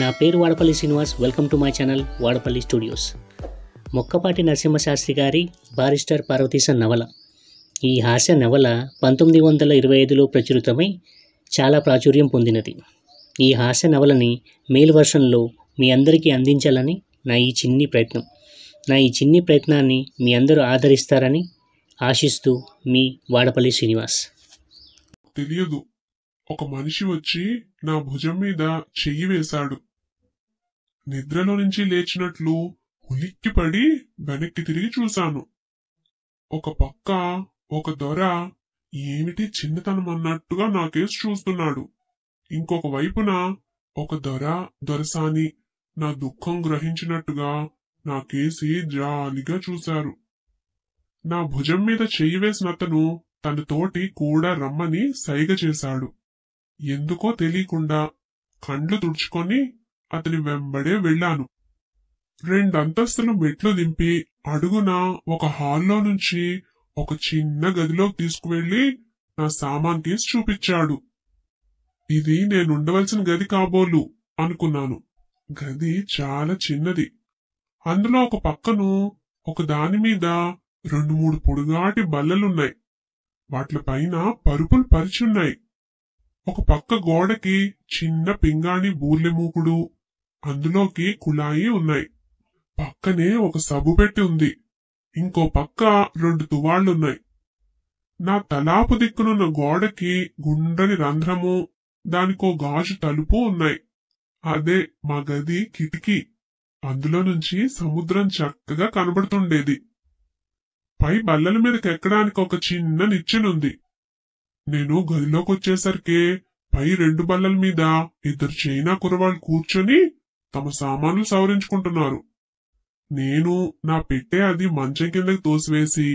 నా పేరు Vadapalli Srinivas welcome to my channel Vadapalli studios Mokkapati Narasimhasastri గారి బారిస్టర్ పార్వతీశ నవల ఈ హాస్య నవల పంతొమ్మిది వందల ఇరవై ఐదులో ప్రచురితమై చాలా ప్రాచుర్యం పొందినది ఈ హాస్య నవలని మేల్ వర్షన్లో మీ అందరికీ అందించాలని నా ఈ చిన్ని ప్రయత్నం నా ఈ చిన్ని ప్రయత్నాన్ని మీ అందరూ ఆదరిస్తారని ఆశిస్తూ మీ వాడపల్లి శ్రీనివాస్ తెలియదు ఒక మనిషి వచ్చి నా భుజం మీద చెయ్యి వేశాడు నిద్రలో నుంచి లేచినట్లు ఉలిక్కిపడి వెనక్కి తిరిగి చూశాను ఒక పక్క ఒక దొర ఏమిటి చిన్నతనం అన్నట్టుగా కేసు చూస్తున్నాడు ఇంకొక వైపున ఒక దొర దొరసాని నా దుఃఖం గ్రహించినట్టుగా నా కేసి జాలిగా చూశారు నా భుజం మీద చెయ్యి వేసిన అతను తన తోటి కూడా రమ్మని సైగ చేశాడు ఎందుకో తెలియకుండా కండ్లు తుడుచుకొని అతని వెంబడే వెళ్ళాను రెండంతస్తులు మెట్లు దింపి అడుగున ఒక హాల్లో నుంచి ఒక చిన్న గదిలోకి తీసుకువెళ్లి నా సామాన్ తీసి చూపించాడు ఇది నేనుండవలసిన గది కాబోలు అనుకున్నాను గది చాలా చిన్నది అందులో ఒక పక్కను ఒక దాని మీద రెండు మూడు పొడుగాటి బల్లలున్నాయి వాటిపైన పరుపులు పరిచున్నాయి ఒక పక్క గోడకి చిన్న పింగాణి బూర్లెమూకుడు అందులోకి కుళాయి ఉన్నాయి పక్కనే ఒక సబ్బు పెట్టి ఉంది ఇంకో పక్క రెండు తువాళ్లున్నాయి నా తలాపు దిక్కునున్న గోడకి గుండ్రని రంధ్రము దానికో గాజు తలుపు ఉన్నాయి అదే మా గది కిటికీ అందులో నుంచి సముద్రం చక్కగా కనబడుతుండేది పై బల్లల మీదకి ఎక్కడానికి ఒక చిన్న నిచ్చెనుంది నేను గదిలోకి వచ్చేసరికి పై రెండు బల్లల మీద ఇద్దరు చైనా కురవాళ్ళు కూర్చొని తమ సామాన్లు సవరించుకుంటున్నారు నేను నా పెట్టే అది మంచం కిందకి తోసివేసి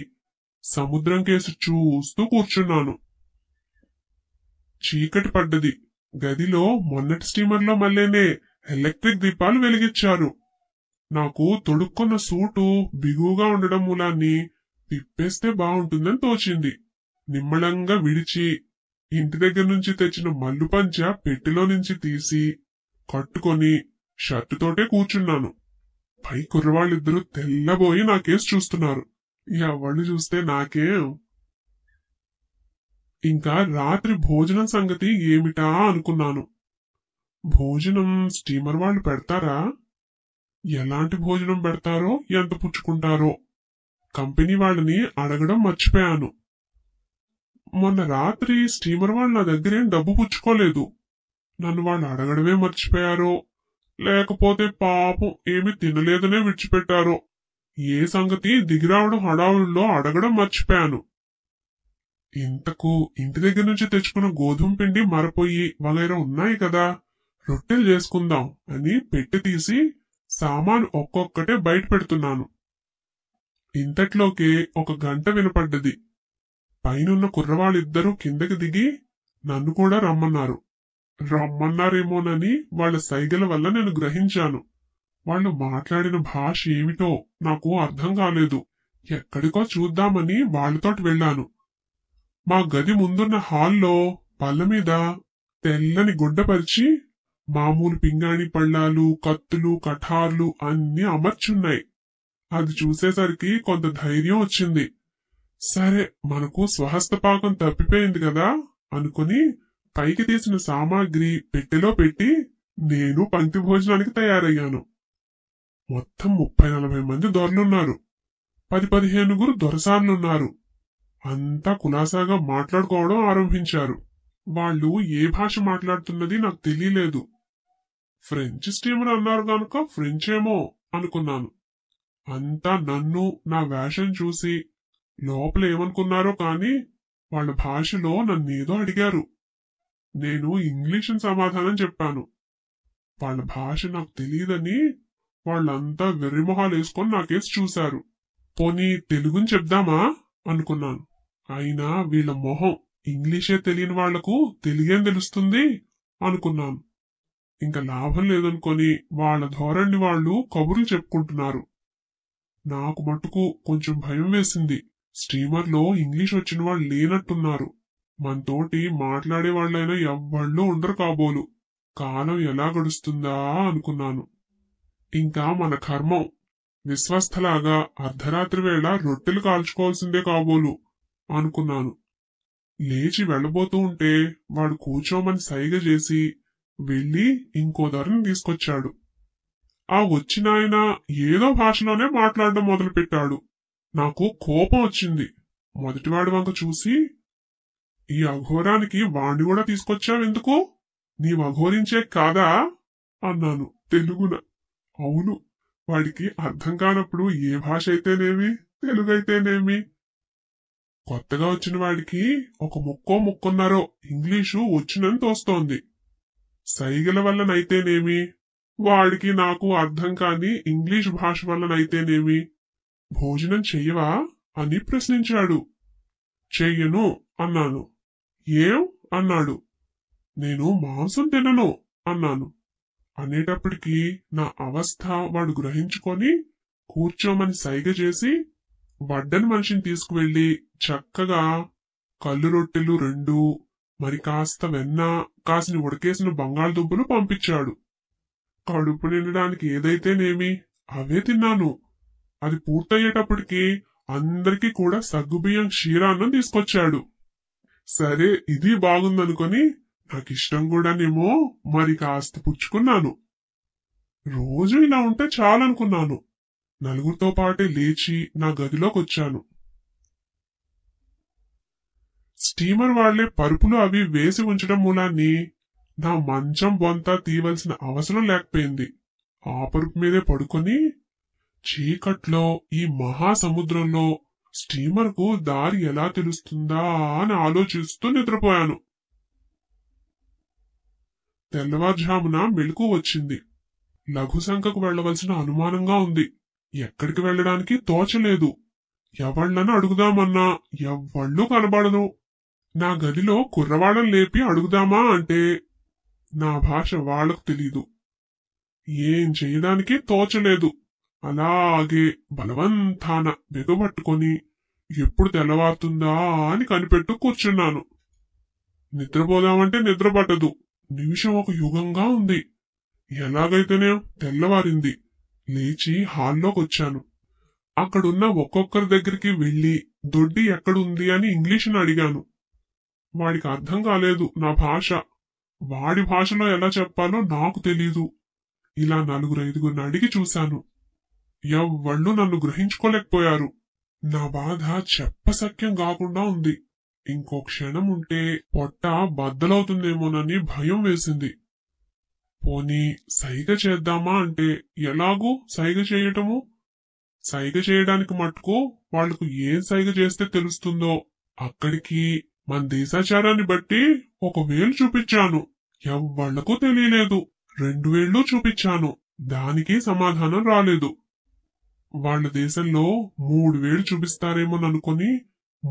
సముద్రం కేసు చూస్తూ కూర్చున్నాను చీకటి పడ్డది గదిలో మొన్నటి స్టీమర్లో మళ్ళీనే ఎలక్ట్రిక్ దీపాలు వెలిగించారు నాకు తొడుక్కున్న సూటు బిగువుగా ఉండడం మూలాన్ని తిప్పేస్తే బాగుంటుందని తోచింది నిమ్మళంగా విడిచి ఇంటి దగ్గర నుంచి తెచ్చిన మల్లు పంచ పెట్టెలో నుంచి తీసి కట్టుకొని షర్టుతోటే కూర్చున్నాను పై కుర్రవాళ్ళిద్దరూ తెల్లబోయి నా కేసు చూస్తున్నారు ఎవళ్ళు చూస్తే నాకే ఇంకా రాత్రి భోజనం సంగతి ఏమిటా అనుకున్నాను భోజనం స్టీమర్ వాళ్ళు పెడతారా ఎలాంటి భోజనం పెడతారో ఎంత పుచ్చుకుంటారో కంపెనీ వాళ్ళని అడగడం మర్చిపోయాను మొన్న రాత్రి స్టీమర్ వాళ్ళు నా దగ్గరేం డబ్బు పుచ్చుకోలేదు నన్ను వాళ్ళు అడగడమే మర్చిపోయారో లేకపోతే పాపం ఏమి తినలేదనే విడిచిపెట్టారో ఏ సంగతి దిగిరావడం హడావుల్లో అడగడం మర్చిపోయాను ఇంతకు ఇంటి దగ్గర నుంచి తెచ్చుకున్న గోధుమ పిండి మరపోయి వగైరా ఉన్నాయి కదా రొట్టెలు చేసుకుందాం అని పెట్టి తీసి సామాను ఒక్కొక్కటే బయట పెడుతున్నాను ఇంతట్లోకి ఒక గంట వినపడ్డది పైనున్న కుర్రవాళ్ళిద్దరూ కిందకి దిగి నన్ను కూడా రమ్మన్నారు రమ్మన్నారేమోనని వాళ్ల సైగల వల్ల నేను గ్రహించాను వాళ్ళు మాట్లాడిన భాష ఏమిటో నాకు అర్థం కాలేదు ఎక్కడికో చూద్దామని వాళ్లతోటి వెళ్లాను మా గది ముందున్న హాల్లో పళ్ళ మీద తెల్లని గుడ్డపరిచి మామూలు పింగాణి పళ్ళాలు కత్తులు కఠార్లు అన్నీ అమర్చున్నాయి అది చూసేసరికి కొంత ధైర్యం వచ్చింది సరే మనకు స్వహస్తపాకం తప్పిపోయింది కదా అనుకుని పైకి తీసిన సామాగ్రి పెట్టెలో పెట్టి నేను పంక్తి భోజనానికి తయారయ్యాను మొత్తం ముప్పై నలభై మంది దొరలున్నారు పది పదిహేనుగురు దొరసాన్లున్నారు అంతా కులాసాగా మాట్లాడుకోవడం ఆరంభించారు వాళ్ళు ఏ భాష మాట్లాడుతున్నది నాకు తెలియలేదు ఫ్రెంచ్ స్టీమర్ అన్నారు గనుక ఫ్రెంచ్ ఏమో అనుకున్నాను అంతా నన్ను నా వేషం చూసి లోపల ఏమనుకున్నారో కానీ వాళ్ళ భాషలో నన్నేదో అడిగారు నేను ఇంగ్లీష్ సమాధానం చెప్పాను వాళ్ళ భాష నాకు తెలియదని వాళ్ళంతా వెర్రిమొహాలు వేసుకొని నాకేసి చూశారు పోనీ తెలుగుని చెప్దామా అనుకున్నాను అయినా వీళ్ళ మొహం ఇంగ్లీషే తెలియని వాళ్లకు తెలియని తెలుస్తుంది అనుకున్నాను ఇంకా లాభం లేదనుకొని వాళ్ల ధోరణి వాళ్ళు కబుర్లు చెప్పుకుంటున్నారు నాకు మటుకు కొంచెం భయం వేసింది స్టీమర్లో ఇంగ్లీష్ వచ్చిన వాళ్ళు లేనట్టున్నారు మనతోటి మాట్లాడే మాట్లాడేవాళ్లైనా ఎవ్వళ్ళు ఉండరు కాబోలు కాలం ఎలా గడుస్తుందా అనుకున్నాను ఇంకా మన కర్మం విశ్వస్థలాగా అర్ధరాత్రి వేళ రొట్టెలు కాల్చుకోవాల్సిందే కాబోలు అనుకున్నాను లేచి వెళ్ళబోతూ ఉంటే వాడు కూర్చోమని సైగ చేసి వెళ్ళి ఇంకో ధరని తీసుకొచ్చాడు ఆ వచ్చినాయన ఏదో భాషలోనే మాట్లాడడం మొదలుపెట్టాడు నాకు కోపం వచ్చింది మొదటివాడి వంక చూసి ఈ అఘోరానికి వాణ్ణి కూడా తీసుకొచ్చావెందుకు నీవు అఘోరించే కాదా అన్నాను తెలుగున అవును వాడికి అర్థం కానప్పుడు ఏ భాష అయితేనేమి తెలుగైతేనేమి కొత్తగా వచ్చిన వాడికి ఒక ముక్కో ముక్కున్నారో ఇంగ్లీషు వచ్చినని తోస్తోంది సైగల వల్లనైతేనేమి వాడికి నాకు అర్థం కాని ఇంగ్లీష్ భాష వల్లనైతేనేమి భోజనం చెయ్యవా అని ప్రశ్నించాడు చెయ్యను అన్నాను ఏం అన్నాడు నేను మాంసం తినను అన్నాను అనేటప్పటికీ నా అవస్థ వాడు గ్రహించుకొని కూర్చోమని సైగ చేసి వడ్డని మనిషిని తీసుకువెళ్లి చక్కగా కళ్ళు రొట్టెలు రెండు మరి కాస్త వెన్న కాసిని ఉడకేసిన బంగాళదుంపలు పంపించాడు కడుపు నిండడానికి ఏదైతేనేమి అవే తిన్నాను అది పూర్తయ్యేటప్పటికీ అందరికీ కూడా సగ్గుబియ్యం క్షీరాన్నం తీసుకొచ్చాడు సరే ఇది బాగుందనుకొని నాకిష్టం కూడానేమో మరి కాస్త పుచ్చుకున్నాను రోజు ఇలా ఉంటే చాలనుకున్నాను నలుగురితో పాటే లేచి నా గదిలోకొచ్చాను స్టీమర్ వాళ్లే పరుపులు అవి వేసి ఉంచడం మూలాన్ని నా మంచం బొంత తీయవలసిన అవసరం లేకపోయింది ఆ పరుపు మీదే పడుకొని చీకట్లో ఈ మహాసముద్రంలో స్టీమర్కు దారి ఎలా తెలుస్తుందా అని ఆలోచిస్తూ నిద్రపోయాను తెల్లవారుజామున మెలకు వచ్చింది లఘు సంఖకు వెళ్లవలసిన అనుమానంగా ఉంది ఎక్కడికి వెళ్ళడానికి తోచలేదు ఎవళ్ళను అడుగుదామన్నా ఎవ్వళ్ళు కనబడను నా గదిలో కుర్రవాళ్ళం లేపి అడుగుదామా అంటే నా భాష వాళ్లకు తెలీదు ఏం చేయడానికి తోచలేదు అలాగే బలవంతాన బిగబట్టుకొని ఎప్పుడు తెల్లవారుతుందా అని కనిపెట్టు కూర్చున్నాను నిద్రపోదామంటే నిద్ర పట్టదు నిమిషం ఒక యుగంగా ఉంది ఎలాగైతేనే తెల్లవారింది లేచి హాల్లోకి వచ్చాను అక్కడున్న ఒక్కొక్కరి దగ్గరికి వెళ్ళి దొడ్డి ఎక్కడుంది అని ఇంగ్లీష్ని అడిగాను వాడికి అర్థం కాలేదు నా భాష వాడి భాషలో ఎలా చెప్పాలో నాకు తెలీదు ఇలా నలుగురు ఐదుగురిని అడిగి చూశాను ఎవళ్ళు నన్ను గ్రహించుకోలేకపోయారు నా బాధ చెప్పసక్యం కాకుండా ఉంది ఇంకో క్షణం ఉంటే పొట్ట బద్దలవుతుందేమోనని భయం వేసింది పోనీ సైగ చేద్దామా అంటే ఎలాగూ సైగ చేయటము సైగ చేయడానికి మట్టుకు వాళ్లకు ఏం సైగ చేస్తే తెలుస్తుందో అక్కడికి మన దేశాచారాన్ని బట్టి ఒక వేలు చూపించాను ఎవ్వళ్లకు తెలియలేదు రెండు వేళ్ళు చూపించాను దానికి సమాధానం రాలేదు వాళ్ళ దేశంలో మూడు వేలు చూపిస్తారేమోననుకొని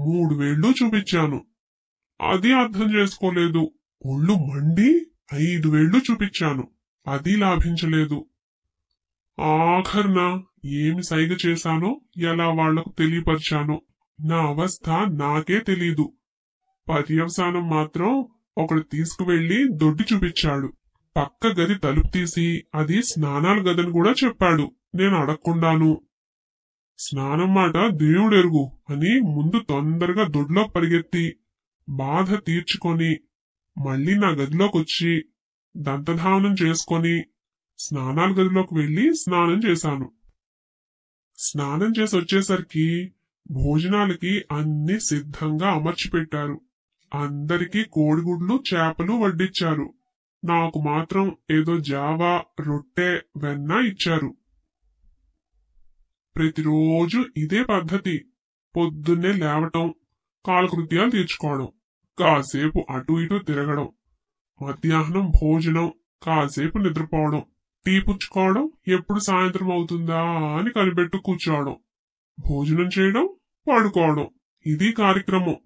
మూడు వేళ్ళు చూపించాను అది అర్థం చేసుకోలేదు ఒళ్ళు మండి ఐదు వేళ్ళు చూపించాను అది లాభించలేదు ఆఖర్న ఏమి సైగ చేశానో ఎలా వాళ్లకు తెలియపరిచానో నా అవస్థ నాకే తెలీదు పర్యవసానం మాత్రం ఒకడు తీసుకువెళ్లి దొడ్డి చూపించాడు పక్క గది తలుపు తీసి అది స్నానాల గదని కూడా చెప్పాడు నేను అడగకుండాను స్నానం మాట దేవుడెరుగు అని ముందు తొందరగా దొడ్లో పరిగెత్తి బాధ తీర్చుకొని మళ్ళీ నా గదిలోకొచ్చి దంతధావనం చేసుకొని స్నానాల గదిలోకి వెళ్ళి స్నానం చేశాను స్నానం చేసి వచ్చేసరికి భోజనాలకి అన్ని సిద్ధంగా అమర్చిపెట్టారు అందరికీ కోడిగుడ్లు చేపలు వడ్డిచ్చారు నాకు మాత్రం ఏదో జావా రొట్టె వెన్న ఇచ్చారు ప్రతిరోజు ఇదే పద్ధతి పొద్దున్నే లేవటం కాలకృత్యాలు తీర్చుకోవడం కాసేపు అటు ఇటు తిరగడం మధ్యాహ్నం భోజనం కాసేపు నిద్రపోవడం టీ పుచ్చుకోవడం ఎప్పుడు సాయంత్రం అవుతుందా అని కనిపెట్టు కూర్చోవడం భోజనం చేయడం పడుకోవడం ఇది కార్యక్రమం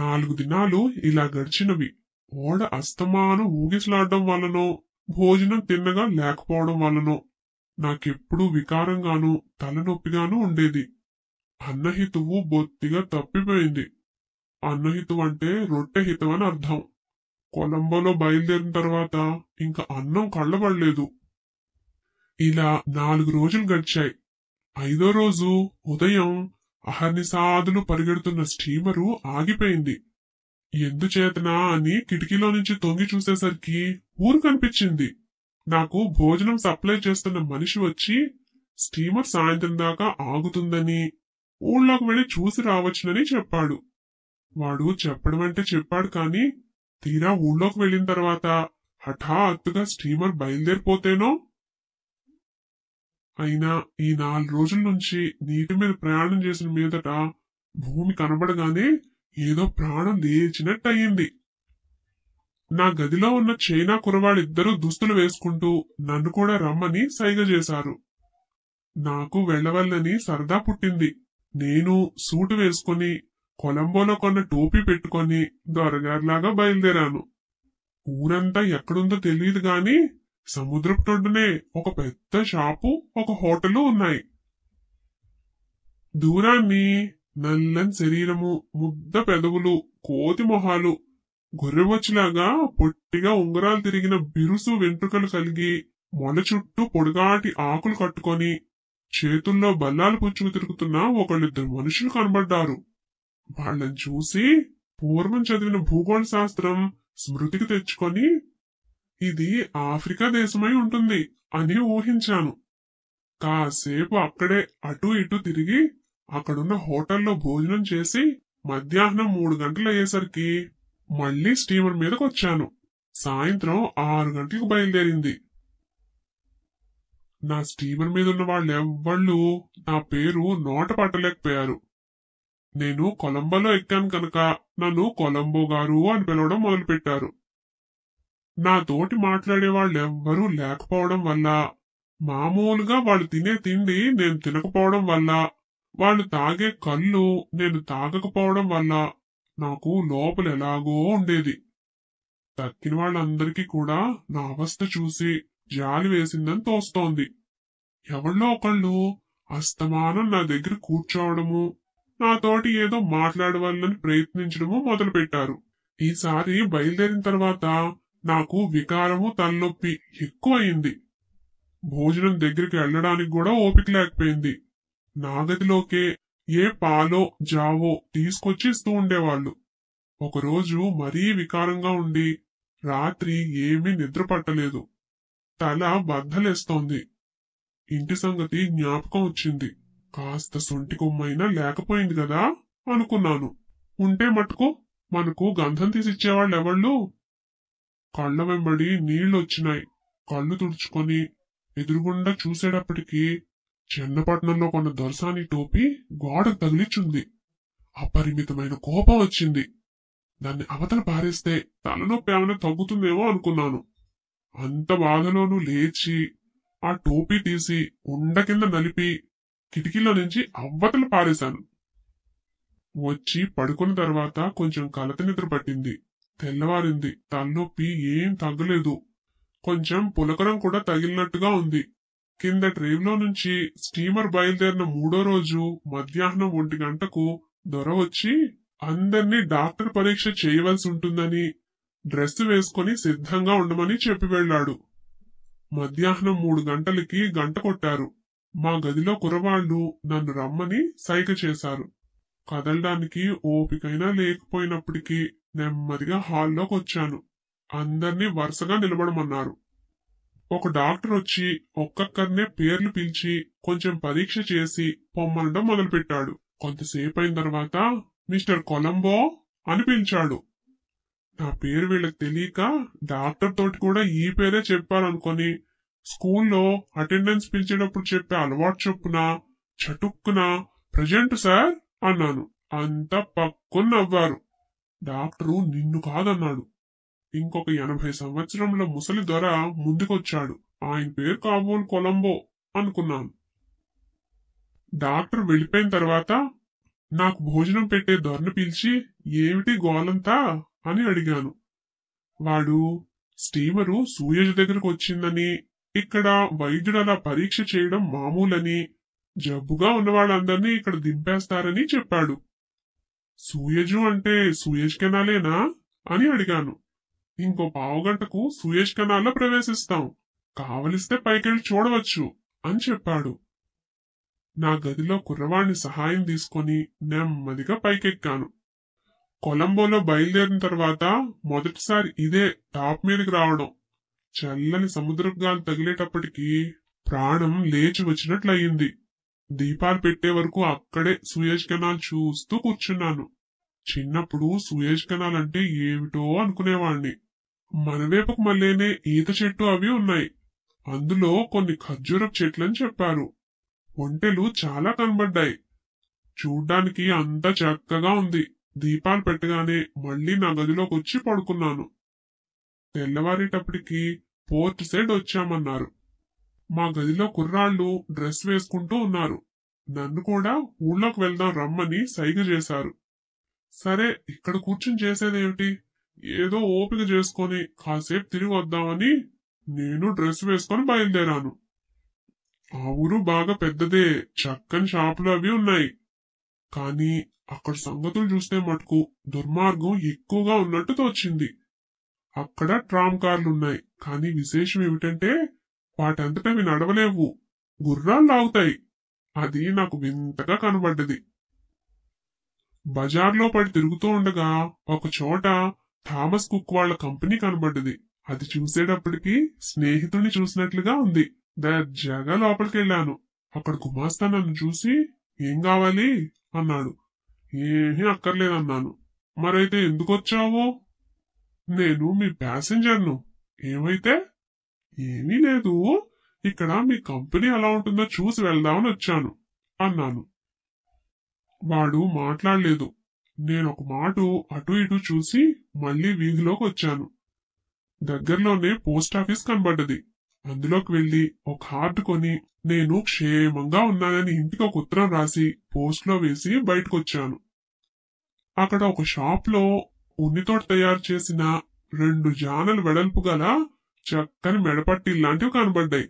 నాలుగు దినాలు ఇలా గడిచినవి ఓడ అస్తమానం ఊగిసలాడడం వల్లనో భోజనం తిన్నగా లేకపోవడం వల్లనో నాకెప్పుడూ వికారంగానూ తలనొప్పిగానూ ఉండేది అన్నహితువు బొత్తిగా తప్పిపోయింది అన్నహితు అంటే రొట్టె అని అర్థం కొలంబోలో బయలుదేరిన తర్వాత ఇంకా అన్నం కళ్ళబడలేదు ఇలా నాలుగు రోజులు గడిచాయి ఐదో రోజు ఉదయం అహర్నిసాదులు పరిగెడుతున్న స్టీమరు ఆగిపోయింది ఎందుచేతనా అని కిటికీలో నుంచి తొంగి చూసేసరికి ఊరు కనిపించింది నాకు భోజనం సప్లై చేస్తున్న మనిషి వచ్చి స్టీమర్ సాయంత్రం దాకా ఆగుతుందని ఊళ్ళోకి వెళ్ళి చూసి రావచ్చునని చెప్పాడు వాడు చెప్పడం అంటే చెప్పాడు కాని తీరా ఊళ్ళోకి వెళ్ళిన తర్వాత హఠాత్తుగా స్టీమర్ బయలుదేరిపోతేనో అయినా ఈ నాలుగు రోజుల నుంచి నీటి మీద ప్రయాణం చేసిన మీదట భూమి కనబడగానే ఏదో ప్రాణం లేచినట్టు అయింది నా గదిలో ఉన్న చైనా కురవాడిద్దరూ దుస్తులు వేసుకుంటూ నన్ను కూడా రమ్మని సైగ చేశారు నాకు వెళ్లవల్లని సరదా పుట్టింది నేను సూటు వేసుకుని కొలంబోలో కొన్న టోపీ పెట్టుకొని దొరగారిలాగా బయలుదేరాను ఊరంతా ఎక్కడుందో తెలియదు గాని సముద్రపు తొడ్డునే ఒక పెద్ద షాపు ఒక హోటలు ఉన్నాయి దూరాన్ని నల్లని శరీరము ముద్ద పెదవులు కోతి మొహాలు గొర్రెవచ్చిలాగా పొట్టిగా ఉంగరాలు తిరిగిన బిరుసు వెంట్రుకలు కలిగి మొల చుట్టూ పొడగాటి ఆకులు కట్టుకొని చేతుల్లో బల్లాలు పుచ్చుకు తిరుగుతున్న ఒకళ్ళిద్దరు మనుషులు కనబడ్డారు వాళ్ళని చూసి పూర్వం చదివిన భూగోళ శాస్త్రం స్మృతికి తెచ్చుకొని ఇది ఆఫ్రికా దేశమై ఉంటుంది అని ఊహించాను కాసేపు అక్కడే అటు ఇటు తిరిగి అక్కడున్న హోటల్లో భోజనం చేసి మధ్యాహ్నం మూడు గంటలు అయ్యేసరికి మళ్ళీ స్టీమర్ మీదకు వచ్చాను సాయంత్రం ఆరు గంటలకు బయలుదేరింది నా స్టీమర్ మీద ఉన్న వాళ్ళెవ్వళ్ళు నా పేరు నోట పట్టలేకపోయారు నేను కొలంబోలో ఎక్కాను కనుక నన్ను కొలంబో గారు అని పిలవడం మొదలుపెట్టారు నా తోటి మాట్లాడే ఎవ్వరూ లేకపోవడం వల్ల మామూలుగా వాళ్ళు తినే తిండి నేను తినకపోవడం వల్ల వాళ్ళు తాగే కళ్ళు నేను తాగకపోవడం వల్ల నాకు లోపల ఎలాగో ఉండేది తక్కిన వాళ్ళందరికీ కూడా నా అవస్థ చూసి జాలి వేసిందని తోస్తోంది ఎవళ్ళో ఒకళ్ళు అస్తమానం నా దగ్గర కూర్చోవడము నాతోటి ఏదో మాట్లాడవాలని ప్రయత్నించడము మొదలుపెట్టారు ఈసారి బయలుదేరిన తర్వాత నాకు వికారము తలనొప్పి ఎక్కువయింది భోజనం దగ్గరికి వెళ్ళడానికి కూడా ఓపిక లేకపోయింది నా గదిలోకే ఏ పాలో జావో తీసుకొచ్చి ఇస్తూ ఉండేవాళ్ళు ఒకరోజు మరీ వికారంగా ఉండి రాత్రి ఏమీ నిద్ర పట్టలేదు తల బద్దలేస్తోంది ఇంటి సంగతి జ్ఞాపకం వచ్చింది కాస్త సొంటి కొమ్మైనా లేకపోయింది కదా అనుకున్నాను ఉంటే మటుకు మనకు గంధం తీసిచ్చేవాళ్ళు ఎవళ్ళు కళ్ళ వెంబడి వచ్చినాయి కళ్ళు తుడుచుకొని ఎదురుగుండా చూసేటప్పటికీ చెన్నపట్నంలో కొన్న దొరసాని టోపీ గోడకు తగిలిచుంది అపరిమితమైన కోపం వచ్చింది దాన్ని అవతల పారేస్తే తలనొప్పి ఏమైనా తగ్గుతుందేమో అనుకున్నాను అంత బాధలోనూ లేచి ఆ టోపీ తీసి ఉండ కింద నలిపి కిటికీలో నుంచి అవ్వతలు పారేశాను వచ్చి పడుకున్న తర్వాత కొంచెం కలత నిద్ర పట్టింది తెల్లవారింది తలనొప్పి ఏం తగ్గలేదు కొంచెం పులకరం కూడా తగిలినట్టుగా ఉంది కింద ట్రైన్లో నుంచి స్టీమర్ బయలుదేరిన మూడో రోజు మధ్యాహ్నం ఒంటి గంటకు దొర వచ్చి అందర్నీ డాక్టర్ పరీక్ష చేయవలసి ఉంటుందని డ్రెస్ వేసుకుని సిద్ధంగా ఉండమని చెప్పి వెళ్లాడు మధ్యాహ్నం మూడు గంటలకి గంట కొట్టారు మా గదిలో కురవాళ్లు నన్ను రమ్మని సైక చేశారు కదలడానికి ఓపికైనా లేకపోయినప్పటికీ నెమ్మదిగా హాల్లోకి వచ్చాను అందర్నీ వరుసగా నిలబడమన్నారు ఒక డాక్టర్ వచ్చి ఒక్కొక్కరినే పేర్లు పిలిచి కొంచెం పరీక్ష చేసి పొమ్మనడం మొదలుపెట్టాడు కొంతసేపు అయిన తర్వాత మిస్టర్ కొలంబో అని పిలిచాడు నా పేరు వీళ్ళకి తెలియక డాక్టర్ తోటి కూడా ఈ పేరే చెప్పాలనుకుని స్కూల్లో అటెండెన్స్ పిలిచేటప్పుడు చెప్పే అలవాటు చొప్పున చటుక్కున ప్రజెంట్ సార్ అన్నాను అంత పక్కున నవ్వారు డాక్టరు నిన్ను కాదన్నాడు ఇంకొక ఎనభై సంవత్సరంలో ముసలి దొర ముందుకొచ్చాడు ఆయన పేరు కాబోలు కొలంబో అనుకున్నాను డాక్టర్ వెళ్ళిపోయిన తర్వాత నాకు భోజనం పెట్టే దొరను పిలిచి ఏమిటి గోలంతా అని అడిగాను వాడు స్టీమరు సూయజ్ దగ్గరకు వచ్చిందని ఇక్కడ వైద్యుడు అలా పరీక్ష చేయడం మామూలని జబ్బుగా ఉన్నవాళ్ళందరినీ ఇక్కడ దింపేస్తారని చెప్పాడు సూయజు అంటే సూయజ్ కెనాలేనా అని అడిగాను ఇంకో పావుగంటకు సుయేష్ కణాల్లో ప్రవేశిస్తాం కావలిస్తే పైకెళ్ళి చూడవచ్చు అని చెప్పాడు నా గదిలో కుర్రవాణ్ణి సహాయం తీసుకొని నెమ్మదిగా పైకెక్కాను కొలంబోలో బయలుదేరిన తర్వాత మొదటిసారి ఇదే టాప్ మీదకి రావడం చల్లని సముద్రపు గాలి తగిలేటప్పటికీ ప్రాణం లేచి వచ్చినట్లయింది దీపాలు పెట్టే వరకు అక్కడే సుయేష్ కెనాల్ చూస్తూ కూర్చున్నాను చిన్నప్పుడు సుయేష్ కెనాల్ అంటే ఏమిటో అనుకునేవాణ్ణి మనవేపుకు మల్లేనే ఈత చెట్టు అవి ఉన్నాయి అందులో కొన్ని ఖర్జూరపు చెట్లని చెప్పారు ఒంటెలు చాలా కనబడ్డాయి చూడ్డానికి అంత చక్కగా ఉంది దీపాలు పెట్టగానే మళ్ళీ నా గదిలోకి వచ్చి పడుకున్నాను తెల్లవారేటప్పటికి పోర్ట్ సైడ్ వచ్చామన్నారు మా గదిలో కుర్రాళ్ళు డ్రెస్ వేసుకుంటూ ఉన్నారు నన్ను కూడా ఊళ్ళోకి వెళ్దాం రమ్మని సైగ చేశారు సరే ఇక్కడ కూర్చుని చేసేదేమిటి ఏదో ఓపిక చేసుకొని కాసేపు తిరిగి వద్దామని నేను డ్రెస్ వేసుకొని బయలుదేరాను ఆ ఊరు బాగా పెద్దదే చక్కని షాపులు అవి ఉన్నాయి కానీ అక్కడ సంగతులు చూస్తే మటుకు దుర్మార్గం ఎక్కువగా ఉన్నట్టు తోచింది అక్కడ ట్రామ్ కార్లున్నాయి కానీ విశేషం ఏమిటంటే వాటంతట అవి నడవలేవు గుర్రాలు లాగుతాయి అది నాకు వింతగా కనబడ్డది బజార్లో పడి తిరుగుతూ ఉండగా ఒక చోట థామస్ కుక్ వాళ్ల కంపెనీ కనబడ్డది అది చూసేటప్పటికి స్నేహితుడిని చూసినట్లుగా ఉంది దర్జాగా లోపలికెళ్లాను అక్కడ గుమాస్తా నన్ను చూసి ఏం కావాలి అన్నాడు ఏమీ అక్కర్లేదన్నాను మరైతే ఎందుకొచ్చావో నేను మీ ప్యాసింజర్ను ఏమైతే ఏమీ లేదు ఇక్కడ మీ కంపెనీ ఎలా ఉంటుందో చూసి వెళ్దామని వచ్చాను అన్నాను వాడు మాట్లాడలేదు నేనొక మాటు అటు ఇటు చూసి మళ్లీ వీధిలోకి వచ్చాను దగ్గరలోనే పోస్టాఫీస్ కనబడ్డది అందులోకి వెళ్లి ఒక హార్ట్ కొని నేను క్షేమంగా ఉన్నానని ఇంటికి ఒక ఉత్తరం రాసి పోస్ట్లో వేసి బయటకొచ్చాను అక్కడ ఒక షాప్లో ఉన్నితోటి తయారు చేసిన రెండు జానలు వెడల్పు గల చక్కని మెడపట్టి లాంటివి కనబడ్డాయి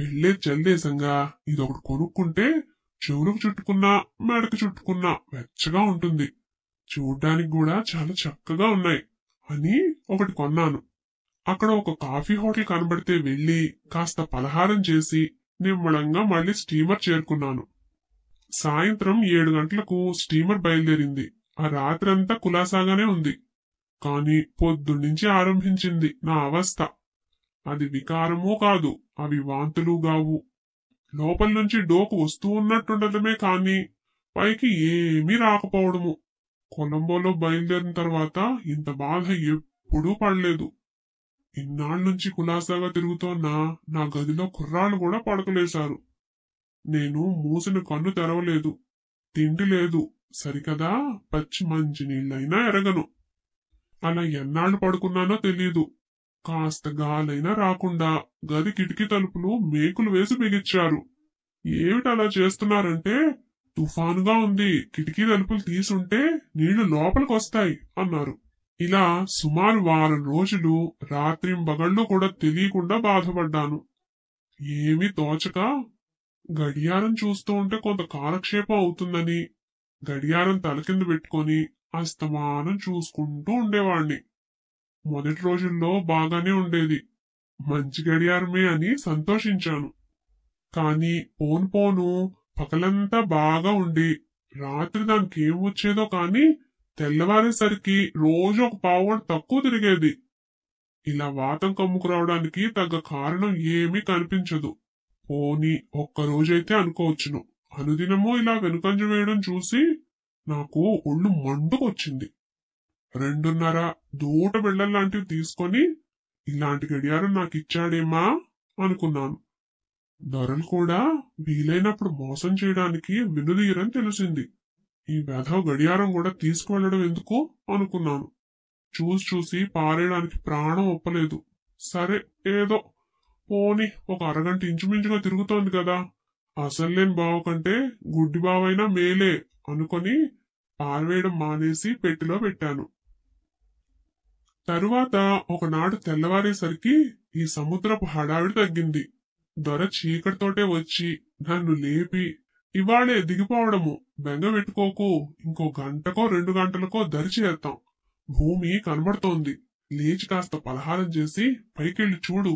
వెళ్ళే చల్లేసంగా ఇదొకటి కొనుక్కుంటే చెవులకు చుట్టుకున్నా మెడకు చుట్టుకున్నా వెచ్చగా ఉంటుంది చూడ్డానికి కూడా చాలా చక్కగా ఉన్నాయి అని ఒకటి కొన్నాను అక్కడ ఒక కాఫీ హోటల్ కనబడితే వెళ్ళి కాస్త పలహారం చేసి నిమ్మడంగా మళ్ళీ స్టీమర్ చేరుకున్నాను సాయంత్రం ఏడు గంటలకు స్టీమర్ బయలుదేరింది ఆ రాత్రంతా కులాసాగానే ఉంది కాని పొద్దున్నుంచి ఆరంభించింది నా అవస్థ అది వికారమూ కాదు అవి వాంతులు గావు లోపల నుంచి డోకు వస్తూ ఉన్నట్టుండటమే కాని పైకి ఏమీ రాకపోవడము కొలంబోలో బయలుదేరిన తర్వాత ఇంత బాధ ఎప్పుడూ పడలేదు ఇన్నాళ్ళ నుంచి కులాసాగా తిరుగుతోన్న నా గదిలో కుర్రాళ్ళు కూడా పడకలేశారు నేను మూసిన కన్ను తెరవలేదు తిండి లేదు సరికదా పచ్చి మంచి నీళ్ళైనా ఎరగను అలా ఎన్నాళ్ళు పడుకున్నానో తెలీదు కాస్త గాలైనా రాకుండా గది కిటికీ తలుపులు మేకులు వేసి బిగించారు ఏమిటలా చేస్తున్నారంటే తుఫానుగా ఉంది కిటికీ తలుపులు తీసుంటే నీళ్లు వస్తాయి అన్నారు ఇలా సుమారు వారం రోజులు బగళ్ళు కూడా తెలియకుండా బాధపడ్డాను ఏమీ తోచక గడియారం చూస్తూ ఉంటే కొంత కాలక్షేపం అవుతుందని గడియారం తల కింద పెట్టుకొని అస్తమానం చూసుకుంటూ ఉండేవాణ్ణి మొదటి రోజుల్లో బాగానే ఉండేది మంచి గడియారమే అని సంతోషించాను కానీ పోను పోను పగలంతా బాగా ఉండి రాత్రి దానికి ఏం వచ్చేదో కాని తెల్లవారేసరికి రోజు ఒక పావుగంట తక్కువ తిరిగేది ఇలా వాతం కమ్ముకు రావడానికి తగ్గ కారణం ఏమీ కనిపించదు పోని ఒక్కరోజైతే అనుకోవచ్చును అనుదినమో ఇలా వెనుకంజ వేయడం చూసి నాకు ఒళ్ళు మండుకొచ్చింది రెండున్నర దూట బిళ్ళల్లాంటివి తీసుకొని ఇలాంటి గడియారం నాకు ఇచ్చాడేమా అనుకున్నాను ధరలు కూడా వీలైనప్పుడు మోసం చేయడానికి వినుదీయరని తెలిసింది ఈ వెధవ గడియారం కూడా తీసుకువెళ్లడం ఎందుకు అనుకున్నాను చూసి చూసి పారేయడానికి ప్రాణం ఒప్పలేదు సరే ఏదో పోని ఒక అరగంట ఇంచుమించుగా తిరుగుతోంది కదా అసల్లేని బావ కంటే గుడ్డి బావైనా మేలే అనుకొని పారవేయడం మానేసి పెట్టిలో పెట్టాను తరువాత ఒకనాడు తెల్లవారేసరికి ఈ సముద్రపు హడావిడి తగ్గింది దొర చీకటితోటే వచ్చి నన్ను లేపి ఇవాళే దిగిపోవడము బెంగపెట్టుకోకు ఇంకో గంటకో రెండు గంటలకో దరిచేస్తాం భూమి కనబడుతోంది లేచి కాస్త పలహారం చేసి పైకెళ్ళి చూడు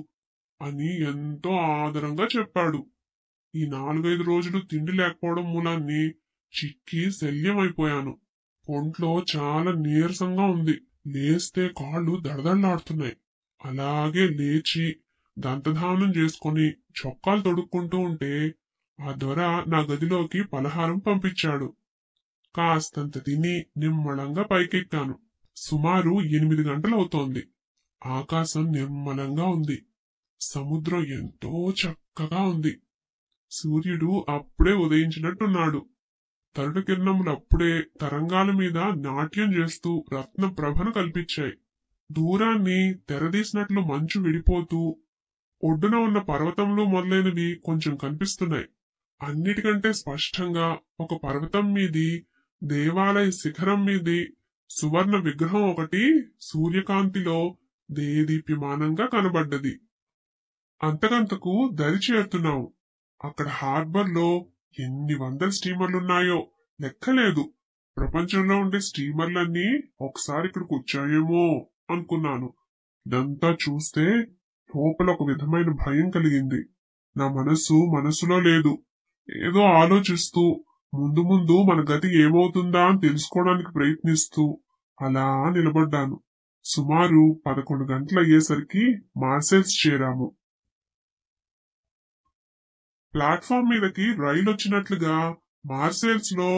అని ఎంతో ఆదరంగా చెప్పాడు ఈ నాలుగైదు రోజులు తిండి లేకపోవడం మూలాన్ని చిక్కి శల్యమైపోయాను ఒంట్లో చాలా నీరసంగా ఉంది లేస్తే కాళ్ళు దడదడలాడుతున్నాయి అలాగే లేచి దంతధావనం చేసుకుని చొక్కాలు తొడుక్కుంటూ ఉంటే ఆ దొర నా గదిలోకి పలహారం పంపించాడు కాస్తంత తిని నిమ్మళంగా పైకెక్కాను సుమారు ఎనిమిది గంటలవుతోంది ఆకాశం నిర్మలంగా ఉంది సముద్రం ఎంతో చక్కగా ఉంది సూర్యుడు అప్పుడే ఉదయించినట్టున్నాడు తరుడు కిరణములు అప్పుడే తరంగాల మీద నాట్యం చేస్తూ రత్న ప్రభను కల్పించాయి దూరాన్ని తెరదీసినట్లు మంచు విడిపోతూ ఒడ్డున ఉన్న పర్వతంలో మొదలైనవి కొంచెం కనిపిస్తున్నాయి అన్నిటికంటే స్పష్టంగా ఒక పర్వతం మీది దేవాలయ శిఖరం మీది సువర్ణ విగ్రహం ఒకటి సూర్యకాంతిలో దేదీప్యమానంగా కనబడ్డది అంతకంతకు దరి చేరుతున్నావు అక్కడ హార్బర్లో ఎన్ని వందల స్టీమర్లున్నాయో లెక్కలేదు ప్రపంచంలో ఉండే స్టీమర్లన్నీ ఒకసారి ఇక్కడికి వచ్చాయేమో అనుకున్నాను ఇదంతా చూస్తే లోపల ఒక విధమైన భయం కలిగింది నా మనస్సు మనసులో లేదు ఏదో ఆలోచిస్తూ ముందు ముందు మన గతి ఏమవుతుందా అని తెలుసుకోవడానికి ప్రయత్నిస్తూ అలా నిలబడ్డాను సుమారు పదకొండు గంటలు అయ్యేసరికి మార్సెల్స్ చేరాము ప్లాట్ఫామ్ మీదకి రైలు వచ్చినట్లుగా మార్సెల్స్ లో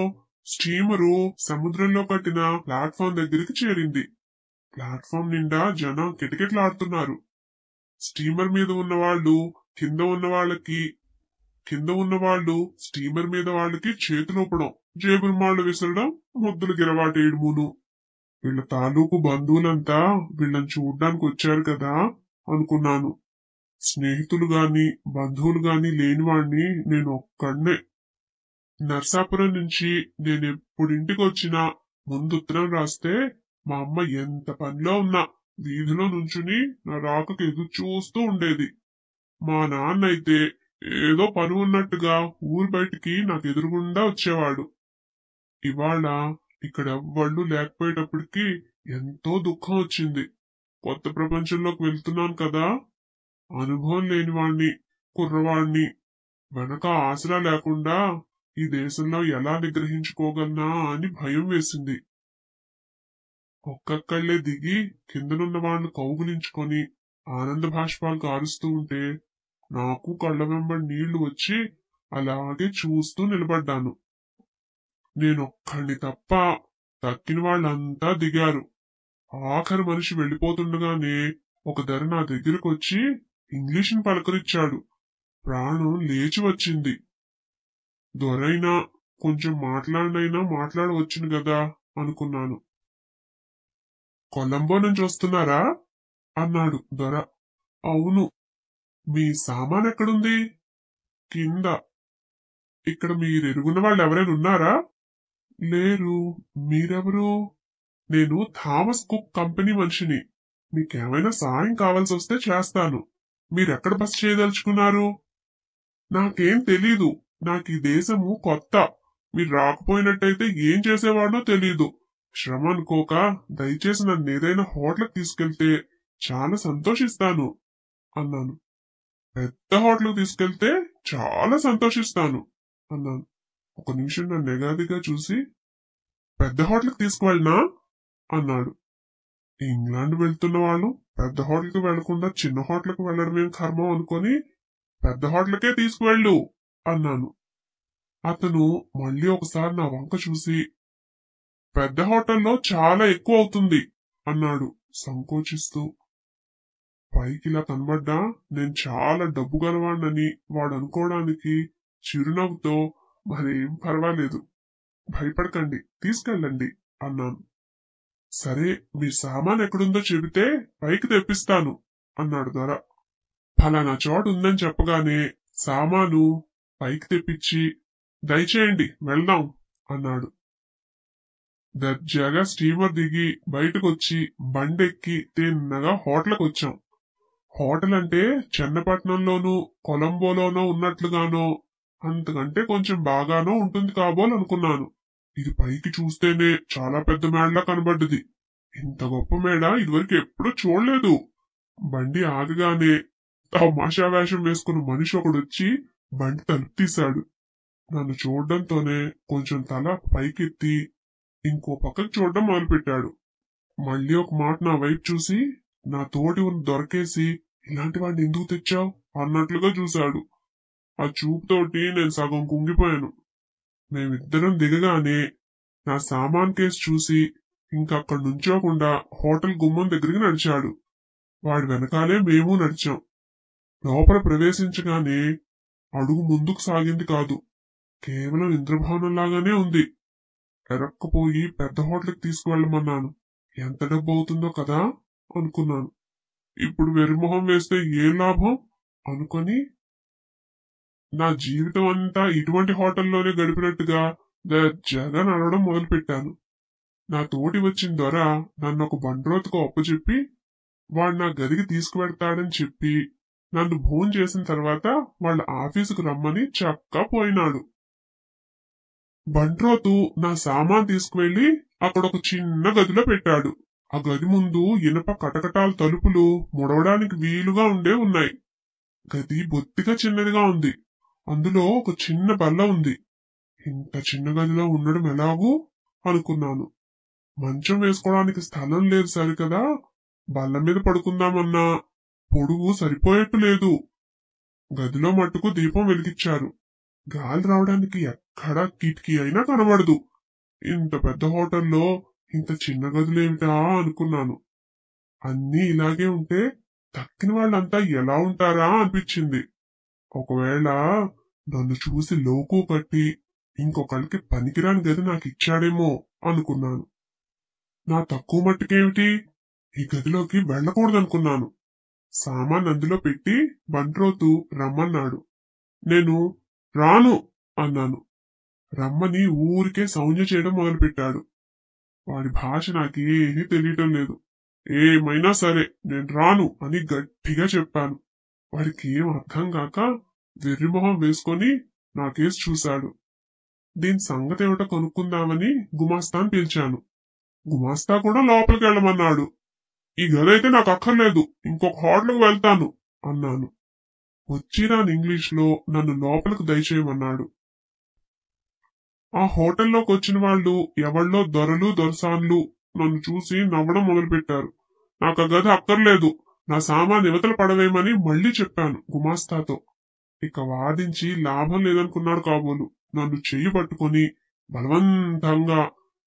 స్టీమరు సముద్రంలో కట్టిన ప్లాట్ఫామ్ దగ్గరికి చేరింది ప్లాట్ఫామ్ నిండా జనం కిటకిటలాడుతున్నారు స్టీమర్ మీద ఉన్నవాళ్ళు కింద ఉన్న వాళ్ళకి కింద ఉన్న వాళ్ళు స్టీమర్ మీద వాళ్ళకి చేతులు ఊపడం జేబులు మాళ్ళు విసరడం ముద్దులు గిరవాటేయడమును వీళ్ళ తాలూకు బంధువులంతా వీళ్ళని చూడ్డానికి వచ్చారు కదా అనుకున్నాను స్నేహితులు గాని బంధువులు గాని లేనివాణ్ణి నేను ఒక్కడనే నర్సాపురం నుంచి నేను ఎప్పుడింటికి వచ్చినా ముందు ఉత్తరం రాస్తే మా అమ్మ ఎంత పనిలో ఉన్నా వీధిలో నుంచుని నా రాకకి ఎదురు చూస్తూ ఉండేది మా నాన్నైతే ఏదో పని ఉన్నట్టుగా ఊరు బయటికి నాకు ఎదురుగుండా వచ్చేవాడు ఇవాళ ఇక్కడ ఎవ్వళ్ళు లేకపోయేటప్పటికి ఎంతో దుఃఖం వచ్చింది కొత్త ప్రపంచంలోకి వెళ్తున్నాను కదా అనుభవం లేనివాణ్ణి కుర్రవాణ్ణి వెనక ఆసరా లేకుండా ఈ దేశంలో ఎలా నిగ్రహించుకోగలనా అని భయం వేసింది ఒక్కక్కళ్లే దిగి కిందనున్న వాళ్ళని కౌగులించుకొని ఆనంద భాష్పాలు కారుస్తూ ఉంటే నాకు కళ్ళ వెంబడి నీళ్లు వచ్చి అలాగే చూస్తూ నిలబడ్డాను నేనొక్కడిని తప్ప తక్కిన వాళ్ళంతా దిగారు ఆఖరి మనిషి వెళ్ళిపోతుండగానే ఒక ధర నా దగ్గరకు వచ్చి ఇంగ్లీష్ని పలకరిచ్చాడు ప్రాణం లేచి వచ్చింది దొరైనా కొంచెం మాట్లాడినైనా మాట్లాడవచ్చును కదా అనుకున్నాను కొలంబో నుంచి వస్తున్నారా అన్నాడు దొర అవును మీ సామాన్ ఎక్కడుంది కింద ఇక్కడ మీరెరుగున వాళ్ళు ఎవరైనా ఉన్నారా లేరు మీరెవరు నేను థామస్ కుక్ కంపెనీ మనిషిని మీకేమైనా సాయం కావాల్సి వస్తే చేస్తాను మీరెక్కడ బస్ చేయదలుచుకున్నారు నాకేం తెలీదు నాకు ఈ దేశము కొత్త మీరు రాకపోయినట్టయితే ఏం చేసేవాడో తెలీదు శ్రమ అనుకోక దయచేసి నన్ను ఏదైనా హోటల్కి తీసుకెళ్తే చాలా సంతోషిస్తాను అన్నాను పెద్ద హోటల్కి తీసుకెళ్తే చాలా సంతోషిస్తాను అన్నాను ఒక నిమిషం నన్ను ఎగాదిగా చూసి పెద్ద హోటల్కి తీసుకువెళ్ళినా అన్నాడు ఇంగ్లాండ్ వెళ్తున్న వాళ్ళు పెద్ద హోటల్కి వెళ్లకుండా చిన్న హోటల్కి వెళ్ళడమేం కర్మం అనుకొని పెద్ద హోటల్కే తీసుకువెళ్ళు అన్నాను అతను మళ్ళీ ఒకసారి నా వంక చూసి పెద్ద హోటల్లో చాలా ఎక్కువ అవుతుంది అన్నాడు సంకోచిస్తూ పైకిలా కనబడ్డా నేను చాలా డబ్బు గలవాణ్ణని వాడు అనుకోవడానికి చిరునవ్వుతో మరేం పర్వాలేదు భయపడకండి తీసుకెళ్ళండి అన్నాను సరే మీ సామాన్ ఎక్కడుందో చెబితే పైకి తెప్పిస్తాను అన్నాడు దొర ఫలానా చోటు ఉందని చెప్పగానే సామాను పైకి తెప్పించి దయచేయండి వెళ్దాం అన్నాడు దర్జాగా స్టీమర్ దిగి బయటకొచ్చి బండెక్కి తిన్నగా హోటల్కి వచ్చాం హోటల్ అంటే చెన్నపట్నంలోనూ కొలంబోలోనో ఉన్నట్లుగానో అంతకంటే కొంచెం బాగానో ఉంటుంది కాబోలు అనుకున్నాను ఇది పైకి చూస్తేనే చాలా పెద్ద మేడలా కనబడ్డది ఇంత గొప్ప మేడ ఇదివరకు ఎప్పుడూ చూడలేదు బండి ఆగగానే తమాషా వేషం వేసుకున్న మనిషి ఒకడొచ్చి బండి తలుపు తీశాడు నన్ను చూడడంతోనే కొంచెం తల పైకెత్తి ఇంకో పక్కకు చూడడం మొదలుపెట్టాడు మళ్ళీ ఒక మాట నా వైపు చూసి నా తోటి ఉన్న దొరకేసి ఇలాంటి వాడిని ఎందుకు తెచ్చావు అన్నట్లుగా చూశాడు ఆ చూపుతోటి నేను సగం కుంగిపోయాను మేమిద్దరం దిగగానే నా సామాన్ కేసు చూసి ఇంకక్కడి నుంచోకుండా హోటల్ గుమ్మం దగ్గరికి నడిచాడు వాడి వెనకాలే మేము నడిచాం లోపల ప్రవేశించగానే అడుగు ముందుకు సాగింది కాదు కేవలం ఇంద్రభవనంలాగానే ఉంది పెరక్కపోయి పెద్ద హోటల్కి తీసుకువెళ్ళమన్నాను ఎంత డబ్బు అవుతుందో కదా అనుకున్నాను ఇప్పుడు వెరిమొహం వేస్తే ఏ లాభం అనుకొని నా జీవితం అంతా ఇటువంటి హోటల్లోనే గడిపినట్టుగా జగన్ అడవడం మొదలుపెట్టాను నా తోటి వచ్చిన దొర నన్ను ఒక బండ్రోత్కు అప్పచెప్పి వాడు నా గదికి తీసుకువెడతాడని చెప్పి నన్ను భోజనం చేసిన తర్వాత వాళ్ళ ఆఫీసుకు రమ్మని చక్కా పోయినాడు బండ్రోతు నా సామాన్ తీసుకువెళ్లి అక్కడ ఒక చిన్న గదిలో పెట్టాడు ఆ గది ముందు ఇనప కటకటాల తలుపులు ముడవడానికి వీలుగా ఉండే ఉన్నాయి గది బొత్తిగా చిన్నదిగా ఉంది అందులో ఒక చిన్న బల్ల ఉంది ఇంత చిన్న గదిలో ఉండడం ఎలాగూ అనుకున్నాను మంచం వేసుకోవడానికి స్థలం లేదు సరికదా బల్ల మీద పడుకుందామన్నా పొడుగు సరిపోయేట్టు లేదు గదిలో మట్టుకు దీపం వెలిగించారు గాలి రావడానికి ఎక్కడా కిటికీ అయినా కనబడదు ఇంత పెద్ద హోటల్లో ఇంత చిన్న గదులేమిటా అనుకున్నాను అన్నీ ఇలాగే ఉంటే తక్కిన వాళ్ళంతా ఎలా ఉంటారా అనిపించింది ఒకవేళ నన్ను చూసి లోకు కట్టి ఇంకొకరికి పనికిరాని గది నాకు ఇచ్చాడేమో అనుకున్నాను నా తక్కువ మట్టుకేమిటి ఈ గదిలోకి వెళ్ళకూడదనుకున్నాను సామాన్ అందులో పెట్టి బంట్రోతు రమ్మన్నాడు నేను రాను అన్నాను రమ్మని ఊరికే సౌంజ చేయడం మొదలుపెట్టాడు వాడి భాష నాకేమీ తెలియటం లేదు ఏమైనా సరే నేను రాను అని గట్టిగా చెప్పాను వాడికి ఏం అర్థం కాక వెర్రిమొహం వేసుకొని నా కేసు చూశాడు దీని సంగతి ఏమిటో కనుక్కుందామని గుమాస్తాను పిలిచాను గుమాస్తా కూడా లోపలికి వెళ్ళమన్నాడు ఈ గదైతే అయితే నాకు అక్కర్లేదు ఇంకొక హోటల్కి వెళ్తాను అన్నాను వచ్చిరాని ఇంగ్లీష్లో నన్ను లోపలకు దయచేయమన్నాడు ఆ హోటల్లోకి వచ్చిన వాళ్ళు ఎవళ్ళో దొరలు దొరసాన్లు నన్ను చూసి నవ్వడం మొదలుపెట్టారు నాకు ఆ గది అక్కర్లేదు నా సామాన్ యువతలు పడవేమని మళ్లీ చెప్పాను గుమాస్తాతో ఇక వాదించి లాభం లేదనుకున్నాడు కాబోలు నన్ను చెయ్యి పట్టుకుని బలవంతంగా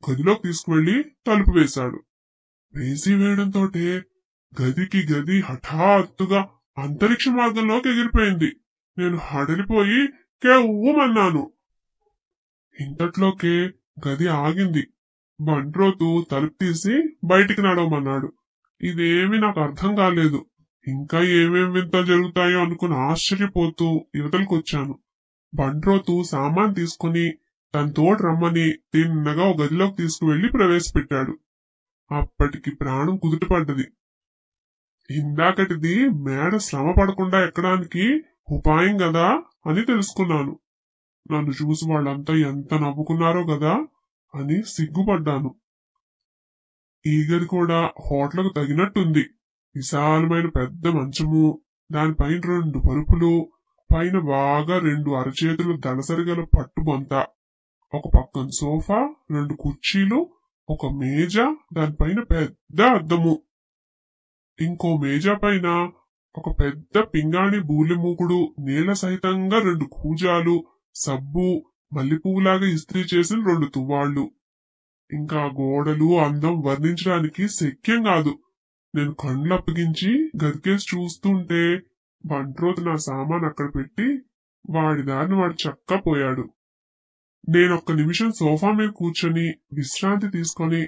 గదిలోకి తీసుకువెళ్లి తలుపు వేశాడు వేసి వేయడంతోటే గదికి గది హఠాత్తుగా అంతరిక్ష మార్గంలోకి ఎగిరిపోయింది నేను హడలిపోయి ఊమన్నాను ఇంతట్లోకే గది ఆగింది బండ్రోతు తలుపు తీసి బయటికి నడవమన్నాడు ఇదేమీ నాకు అర్థం కాలేదు ఇంకా ఏమేం వింతలు జరుగుతాయో అనుకుని ఆశ్చర్యపోతూ వచ్చాను బండ్రోతు సామాన్ తీసుకుని తన తోడు రమ్మని తిన్నగా ఒక గదిలోకి తీసుకువెళ్లి ప్రవేశపెట్టాడు అప్పటికి ప్రాణం కుదుటపడ్డది ఇందాకటిది మేడ శ్రమ పడకుండా ఎక్కడానికి ఉపాయం గదా అని తెలుసుకున్నాను నన్ను చూసి వాళ్ళంతా ఎంత నవ్వుకున్నారో గదా అని సిగ్గుపడ్డాను ఈగది కూడా హోటల్కు తగినట్టుంది విశాలమైన పెద్ద మంచము దానిపైన రెండు పరుపులు పైన బాగా రెండు అరచేతులు దళసరిగల పట్టుబొంత ఒక పక్కన సోఫా రెండు కుర్చీలు ఒక మేజ దానిపైన పెద్ద అద్దము ఇంకో మేజాపైన ఒక పెద్ద పింగాణి బూలిమూకుడు నీళ్ల సహితంగా రెండు కూజాలు సబ్బు మల్లెపువ్వులాగా ఇస్త్రీ చేసిన రెండు తువ్వాళ్లు ఇంకా గోడలు అందం వర్ణించడానికి శక్యం కాదు నేను కండ్లప్పగించి అప్పగించి గదికేసి చూస్తుంటే బంట్రోత్ నా సామాన్ అక్కడ పెట్టి వాడి దారిని వాడు చక్కపోయాడు నేనొక్క నిమిషం సోఫా మీద కూర్చొని విశ్రాంతి తీసుకొని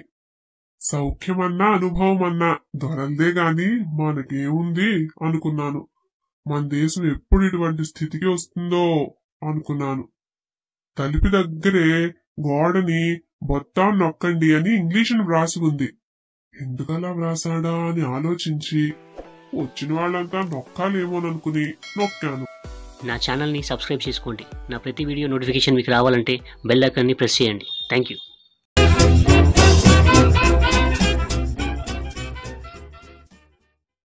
సౌఖ్యమన్నా అనుభవమన్నా ధరల్దే గాని మనకేముంది అనుకున్నాను మన దేశం ఎప్పుడు ఇటువంటి స్థితికి వస్తుందో అనుకున్నాను తలుపు దగ్గరే గోడని మొత్తం నొక్కండి అని ఇంగ్లీషును వ్రాసి ఉంది ఎందుకలా వ్రాసాడా అని ఆలోచించి వచ్చిన వాళ్ళంతా నొక్కాలేమోననుకుని నొక్కాను నా ఛానల్ని సబ్స్క్రైబ్ చేసుకోండి నా ప్రతి వీడియో నోటిఫికేషన్ మీకు రావాలంటే బెల్ ఐకాన్ని ప్రెస్ చేయండి థ్యాంక్ యూ